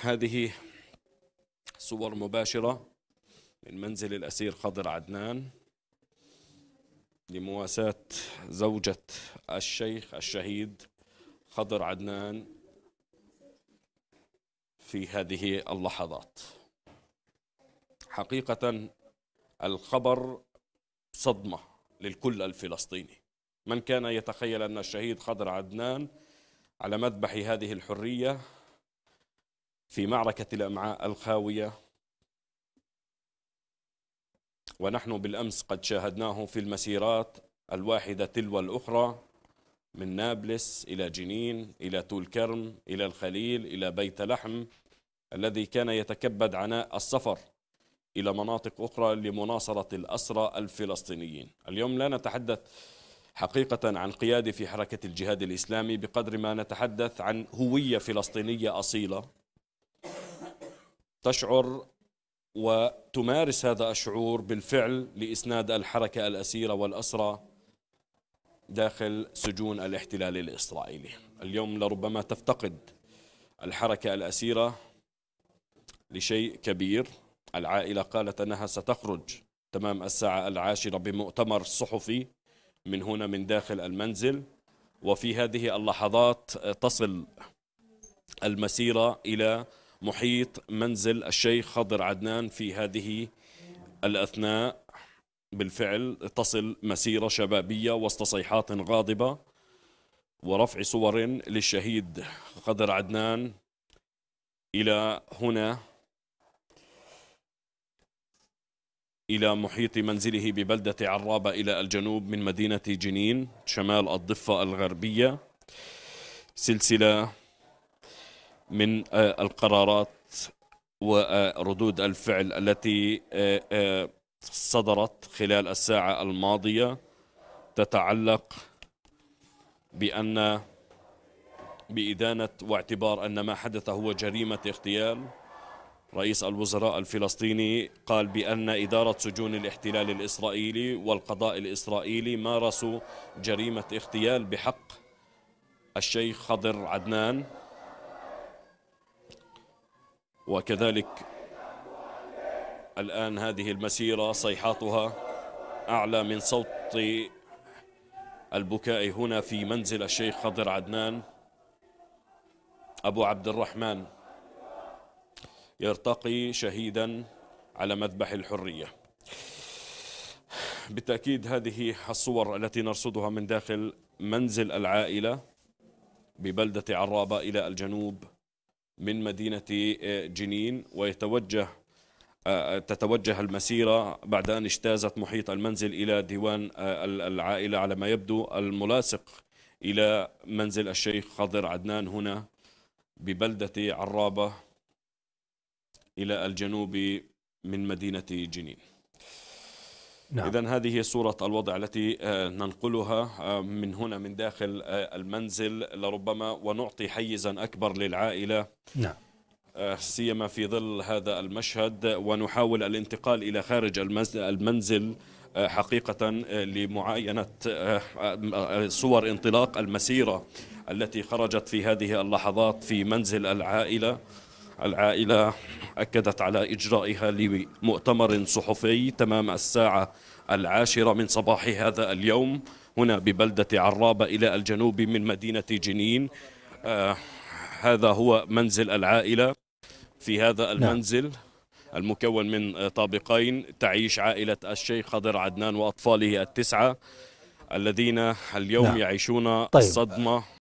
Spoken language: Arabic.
هذه صور مباشرة من منزل الأسير خضر عدنان لمواساة زوجة الشيخ الشهيد خضر عدنان في هذه اللحظات حقيقة الخبر صدمة للكل الفلسطيني من كان يتخيل أن الشهيد خضر عدنان على مذبح هذه الحرية في معركة الأمعاء الخاوية ونحن بالأمس قد شاهدناه في المسيرات الواحدة تلو الأخرى من نابلس إلى جنين إلى تول كرم إلى الخليل إلى بيت لحم الذي كان يتكبد عناء السفر إلى مناطق أخرى لمناصرة الأسرى الفلسطينيين اليوم لا نتحدث حقيقة عن قيادة في حركة الجهاد الإسلامي بقدر ما نتحدث عن هوية فلسطينية أصيلة تشعر وتمارس هذا الشعور بالفعل لإسناد الحركة الأسيرة والأسرى داخل سجون الاحتلال الإسرائيلي اليوم لربما تفتقد الحركة الأسيرة لشيء كبير العائلة قالت أنها ستخرج تمام الساعة العاشرة بمؤتمر صحفي من هنا من داخل المنزل وفي هذه اللحظات تصل المسيرة إلى محيط منزل الشيخ خضر عدنان في هذه الأثناء بالفعل تصل مسيرة شبابية وسط صيحات غاضبة ورفع صور للشهيد خضر عدنان إلى هنا إلى محيط منزله ببلدة عرابة إلى الجنوب من مدينة جنين شمال الضفة الغربية سلسلة من آه، القرارات وردود الفعل التي آه، آه، صدرت خلال الساعة الماضية تتعلق بأن بإدانة واعتبار أن ما حدث هو جريمة اغتيال رئيس الوزراء الفلسطيني قال بأن إدارة سجون الاحتلال الإسرائيلي والقضاء الإسرائيلي مارسوا جريمة اغتيال بحق الشيخ خضر عدنان وكذلك الآن هذه المسيرة صيحاتها أعلى من صوت البكاء هنا في منزل الشيخ خضر عدنان أبو عبد الرحمن يرتقي شهيدا على مذبح الحرية بالتأكيد هذه الصور التي نرصدها من داخل منزل العائلة ببلدة عرابة إلى الجنوب من مدينة آه، جنين ويتوجه آه، آه، تتوجه المسيرة بعد أن اجتازت محيط المنزل إلى ديوان العائلة على ما يبدو الملاصق إلى منزل الشيخ خضر عدنان هنا ببلدة عرابة إلى الجنوب من مدينة جنين نعم. إذا هذه صورة الوضع التي آه، ننقلها آه، من هنا من داخل آه، المنزل لربما ونعطي حيزا أكبر للعائلة نعم سيما في ظل هذا المشهد ونحاول الانتقال إلى خارج المنزل حقيقة لمعاينة صور انطلاق المسيرة التي خرجت في هذه اللحظات في منزل العائلة العائلة أكدت على إجرائها لمؤتمر صحفي تمام الساعة العاشرة من صباح هذا اليوم هنا ببلدة عرابة إلى الجنوب من مدينة جنين آه هذا هو منزل العائلة في هذا نعم. المنزل المكون من طابقين تعيش عائلة الشيخ خضر عدنان وأطفاله التسعة الذين اليوم نعم. يعيشون طيب. الصدمة